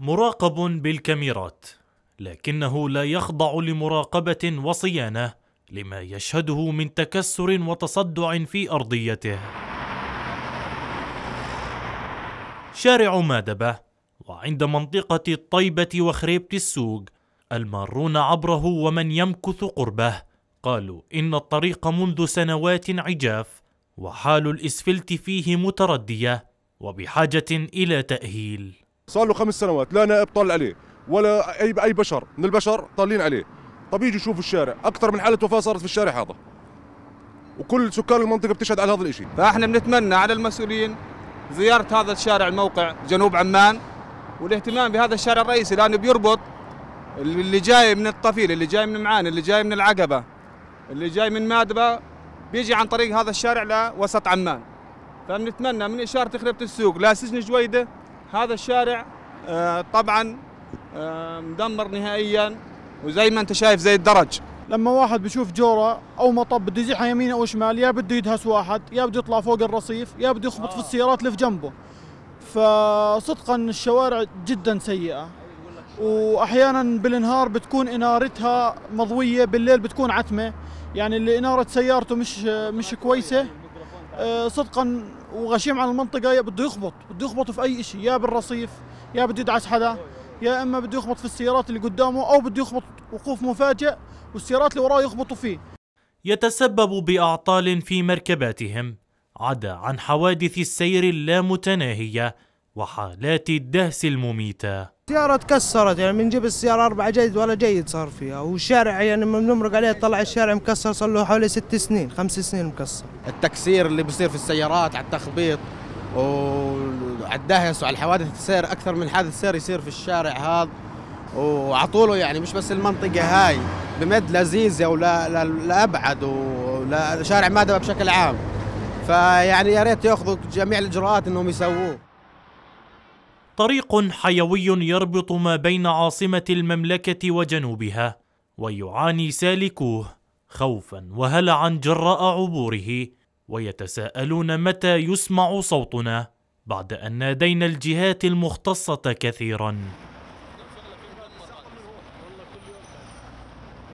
مراقب بالكاميرات لكنه لا يخضع لمراقبه وصيانه لما يشهده من تكسر وتصدع في ارضيته شارع مادبه وعند منطقه الطيبه وخريبه السوق المارون عبره ومن يمكث قربه قالوا ان الطريق منذ سنوات عجاف وحال الاسفلت فيه مترديه وبحاجه الى تاهيل صار له خمس سنوات لا نائب طال عليه ولا اي اي بشر من البشر طالين عليه طب يجي يشوفوا الشارع اكثر من حاله وفاه صارت في الشارع هذا وكل سكان المنطقه بتشهد على هذا الشيء فاحنا بنتمنى على المسؤولين زياره هذا الشارع الموقع جنوب عمان والاهتمام بهذا الشارع الرئيسي لانه بيربط اللي جاي من الطفيل اللي جاي من معان اللي جاي من العقبه اللي جاي من مادبه بيجي عن طريق هذا الشارع لوسط عمان فبنتمنى من اشاره خريطه السوق لا سجن جويده هذا الشارع آه، طبعا آه، مدمر نهائيا وزي ما انت شايف زي الدرج لما واحد بيشوف جوره او مطب بده يزيحها يمين او شمال يا بده يدهس واحد يا بده يطلع فوق الرصيف يا بده يخبط آه. في السيارات اللي في جنبه فصدقا الشوارع جدا سيئه واحيانا بالنهار بتكون انارتها مضويه بالليل بتكون عتمه يعني اللي اناره سيارته مش مش كويسه آه، صدقا وغشيم على المنطقه بده يخبط بده يخبط في اي شيء يا بالرصيف يا بده يدعس حدا يا اما بده يخبط في السيارات اللي قدامه او بده يخبط وقوف مفاجئ والسيارات اللي وراه يخبطوا فيه يتسبب باعطال في مركباتهم عدا عن حوادث السير اللامتناهيه وحالات الدهس المميته السيارة تكسرت يعني بنجيب السيارة أربعة جيد ولا جيد صار فيها والشارع يعني لما بنمرق عليه طلع الشارع مكسر صار له حوالي ست سنين خمس سنين مكسر التكسير اللي بصير في السيارات على التخبيط وعلى الدهس وعلى الحوادث السير أكثر من حادث سير يصير في الشارع هذا وعطوله يعني مش بس المنطقة هاي بمد لزيزة ولا لأبعد ولا شارع مادبة بشكل عام فيعني يا ريت ياخذوا جميع الإجراءات إنهم يسووه طريق حيوي يربط ما بين عاصمة المملكة وجنوبها ويعاني سالكوه خوفا وهلعا جراء عبوره ويتساءلون متى يسمع صوتنا بعد أن نادينا الجهات المختصة كثيراً